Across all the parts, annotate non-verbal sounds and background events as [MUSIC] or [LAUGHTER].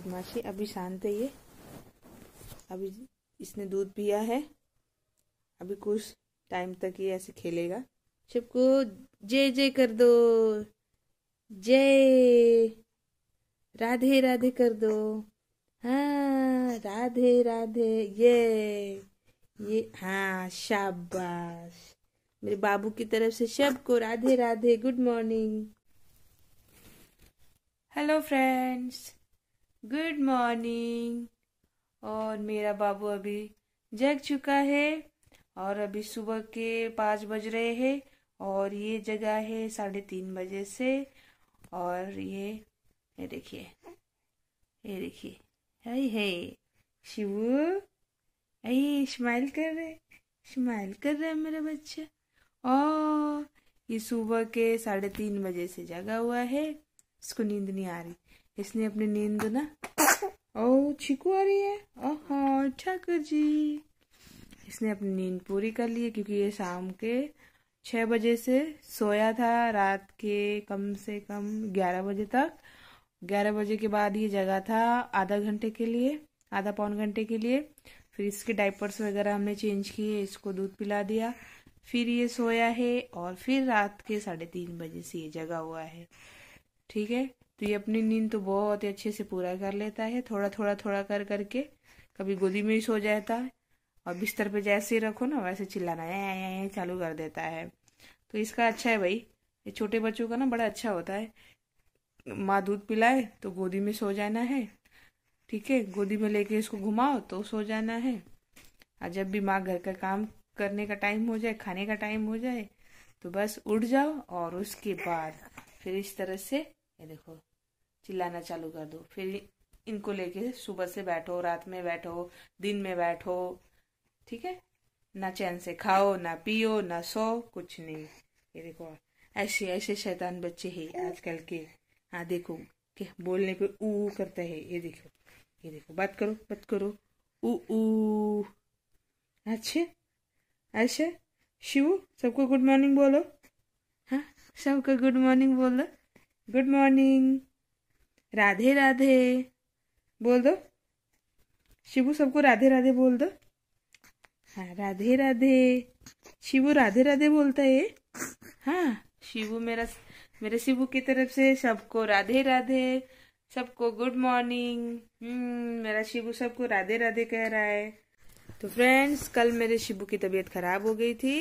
बदमाशी अभी शांत है ये अभी इसने दूध पिया है अभी कुछ टाइम तक ये ऐसे खेलेगा सबको जय जय कर दो जय राधे राधे कर दो हाँ राधे राधे ये ये हाँ शाबाश मेरे बाबू की तरफ से सबको Radhe Radhe good morning hello friends good morning और मेरा बाबू अभी जग चुका है और अभी सुबह के पाँच बज रहे हैं और ये जगह है साढ़े तीन बजे से और ये ये देखिए ये देखिए हाय है शिवू अरे स्माइल कर रहे स्माइल कर रहे है मेरा बच्चा ओ ये सुबह के साढ़े तीन बजे से जगा हुआ है उसको नींद नहीं आ रही इसने अपनी नींद ना ओ छीकू आ रही है ठाकुर जी इसने अपनी नींद पूरी कर ली है क्योंकि ये शाम के छः बजे से सोया था रात के कम से कम ग्यारह बजे तक ग्यारह बजे के बाद ये जगा था आधा घंटे के लिए आधा पौन घंटे के लिए फिर इसके डाइपर्स वगैरह हमने चेंज किए इसको दूध पिला दिया फिर ये सोया है और फिर रात के साढ़े तीन बजे से ये जगा हुआ है ठीक है तो ये अपनी नींद तो बहुत ही अच्छे से पूरा कर लेता है थोड़ा थोड़ा थोड़ा कर करके कभी गोदी में ही सो जाता है और बिस्तर पे जैसे ही रखो ना वैसे चिल्लाना है चालू कर देता है तो इसका अच्छा है भाई ये छोटे बच्चों का ना बड़ा अच्छा होता है माँ दूध पिलाए तो गोदी में सो जाना है ठीक है गोदी में लेके इसको घुमाओ तो सो जाना है और जब भी माँ घर का काम करने का टाइम हो जाए खाने का टाइम हो जाए तो बस उठ जाओ और उसके बाद फिर इस तरह से ये देखो चिल्लाना चालू कर दो फिर इनको लेके सुबह से बैठो रात में बैठो दिन में बैठो ठीक है ना चैन से खाओ ना पियो ना सो कुछ नहीं ये देखो ऐसे ऐसे शैतान बच्चे है आजकल के हाँ देखो के बोलने पे ऊ करता है ये देखो ये देखो बात करो बात करो ऊ ऊ अच्छे ऐसे शिव सबको गुड मॉर्निंग बोलो हाँ सबको गुड मॉर्निंग बोलो गुड मॉर्निंग राधे राधे बोल दो शिवू सबको राधे राधे बोल दो हाँ राधे राधे शिवू राधे राधे बोलता है हाँ शिवू मेरा मेरे शिवू की तरफ से सबको राधे राधे सबको गुड मॉर्निंग हम्म, मेरा शिवू सबको राधे राधे कह रहा है तो फ्रेंड्स कल मेरे शिबू की तबीयत खराब हो गई थी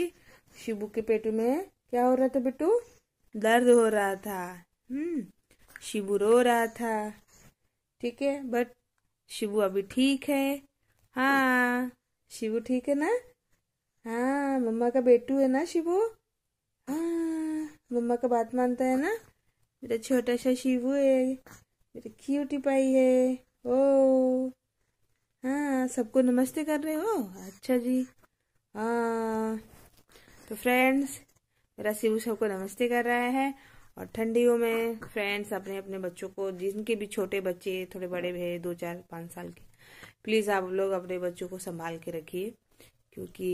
शिवू के पेट में क्या हो रहा था बेटू दर्द हो रहा था हम्म शिबू रो रहा था ठीक है बट शिबू अभी ठीक है हाँ शिबू ठीक है ना हाँ मम्मा का बेटू है ना शिबू हाँ मम्मा का बात मानता है ना मेरा छोटा सा शिबू है मेरी क्यूटी पाई है ओ हाँ सबको नमस्ते कर रहे हो अच्छा जी हाँ तो फ्रेंड्स मेरा शिबू सबको नमस्ते कर रहा है और ठंडियों में फ्रेंड्स अपने अपने बच्चों को जिनके भी छोटे बच्चे थोड़े बड़े भी दो चार पाँच साल के प्लीज़ आप लोग अपने बच्चों को संभाल के रखिए क्योंकि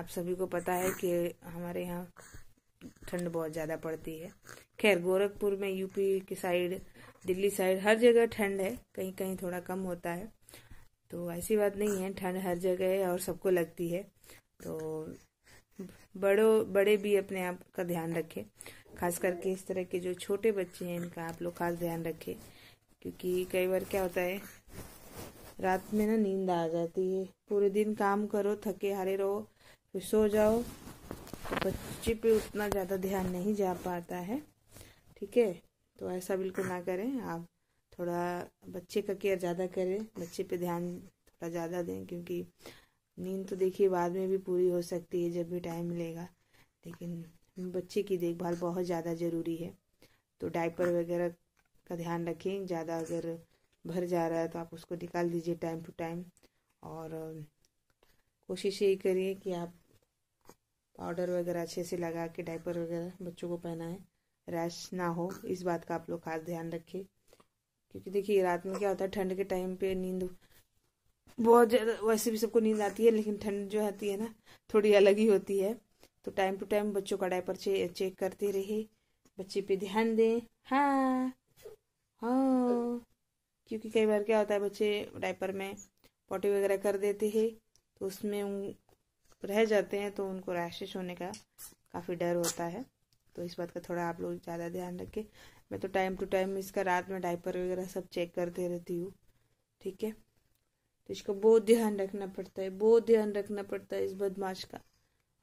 आप सभी को पता है कि हमारे यहाँ ठंड बहुत ज़्यादा पड़ती है खैर गोरखपुर में यूपी की साइड दिल्ली साइड हर जगह ठंड है कहीं कहीं थोड़ा कम होता है तो ऐसी बात नहीं है ठंड हर जगह है और सबको लगती है तो बड़ों बड़े भी अपने आप का ध्यान रखें खास करके इस तरह के जो छोटे बच्चे हैं इनका आप लोग खास ध्यान रखें क्योंकि कई बार क्या होता है रात में ना नींद आ जाती है पूरे दिन काम करो थके हारे रहो फिर सो जाओ तो बच्चे पे उतना ज़्यादा ध्यान नहीं जा पाता है ठीक है तो ऐसा बिल्कुल ना करें आप थोड़ा बच्चे का केयर ज़्यादा करें बच्चे पे ध्यान थोड़ा ज़्यादा दें क्योंकि नींद तो देखिए बाद में भी पूरी हो सकती है जब भी टाइम मिलेगा लेकिन बच्चे की देखभाल बहुत ज़्यादा ज़रूरी है तो डायपर वगैरह का ध्यान रखें ज़्यादा अगर भर जा रहा है तो आप उसको निकाल दीजिए टाइम टू टाइम और कोशिश यही करिए कि आप पाउडर वगैरह अच्छे से लगा के डाइपर वगैरह बच्चों को पहनाएं रैश ना हो इस बात का आप लोग खास ध्यान रखें क्योंकि देखिए रात में क्या होता है ठंड के टाइम पे नींद बहुत ज़्यादा वैसे भी सबको नींद आती है लेकिन ठंड जो आती है ना थोड़ी अलग ही होती है तो टाइम टू टाइम बच्चों का डायपर चे, चेक करते रहे बच्चे पे ध्यान दें हाँ हाँ क्योंकि कई बार क्या होता है बच्चे डायपर में पॉटी वगैरह कर देते हैं तो उसमें रह जाते हैं तो उनको रैशेज होने का काफ़ी डर होता है तो इस बात का थोड़ा आप लोग ज़्यादा ध्यान रखें मैं तो टाइम टू टाइम इसका रात में डाइपर वगैरह सब चेक करते रहती हूँ ठीक है तो इसका बहुत ध्यान रखना पड़ता है बहुत ध्यान रखना पड़ता है इस बदमाश का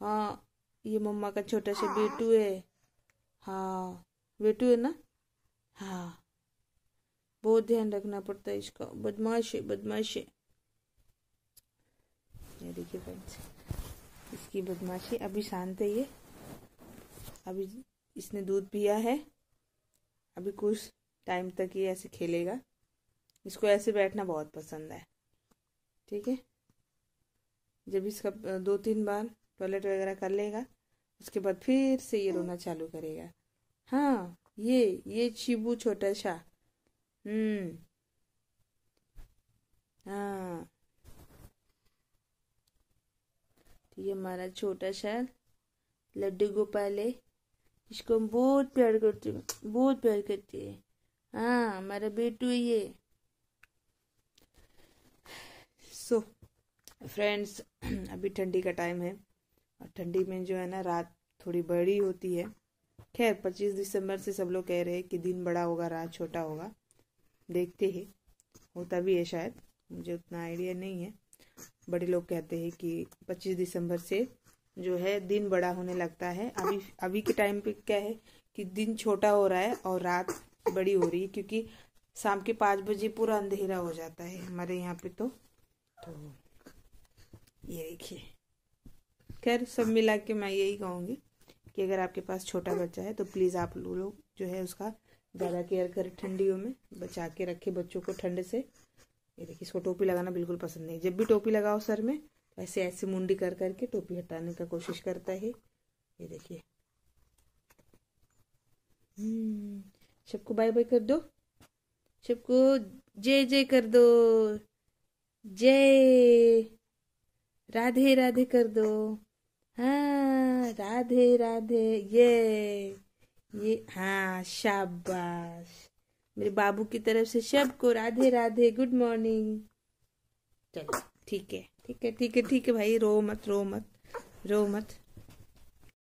हाँ ये मम्मा का छोटा सा हाँ। बेटू है हाँ बेटू है ना हाँ बहुत ध्यान रखना पड़ता है इसका बदमाश है बदमाश है ये देखिए फ्रेंड्स इसकी बदमाशी अभी शांत है ये अभी इसने दूध पिया है अभी कुछ टाइम तक ये ऐसे खेलेगा इसको ऐसे बैठना बहुत पसंद है ठीक है जब इसका दो तीन बार टॉयलेट वगैरह कर लेगा उसके बाद फिर से ये रोना चालू करेगा हाँ ये ये चिबू छोटा सा हम्म हाँ तो ये हमारा छोटा सा लड्डू गोपाल है इसको हम बहुत प्यार करते हैं बहुत प्यार करते हैं हाँ हमारा बेटू है ये सो so, फ्रेंड्स [CLEARS THROAT] अभी ठंडी का टाइम है और ठंडी में जो है ना रात थोड़ी बड़ी होती है खैर पच्चीस दिसंबर से सब लोग कह रहे हैं कि दिन बड़ा होगा रात छोटा होगा देखते हैं होता भी है शायद मुझे उतना आइडिया नहीं है बड़े लोग कहते हैं कि 25 दिसंबर से जो है दिन बड़ा होने लगता है अभी अभी के टाइम पे क्या है कि दिन छोटा हो रहा है और रात बड़ी हो रही है क्योंकि शाम के पाँच बजे पूरा अंधेरा हो जाता है हमारे यहाँ पे तो, तो ये देखिए खैर सब मिला के मैं यही कहूँगी कि अगर आपके पास छोटा बच्चा है तो प्लीज़ आप लोग जो है उसका ज़्यादा केयर करें ठंडियों में बचा के रखें बच्चों को ठंड से ये देखिए इसको टोपी लगाना बिल्कुल पसंद नहीं जब भी टोपी लगाओ सर में तो ऐसे ऐसे मुंडी कर करके टोपी हटाने का कोशिश करता है ये देखिए हम्म, सबको बाय बाय कर दो सबको जय जय कर दो जय राधे राधे कर दो हाँ राधे राधे ये ये हाँ शाबाश मेरे बाबू की तरफ से सबको राधे राधे गुड मॉर्निंग चलो ठीक है ठीक है ठीक है ठीक है भाई रो मत रो मत रो मत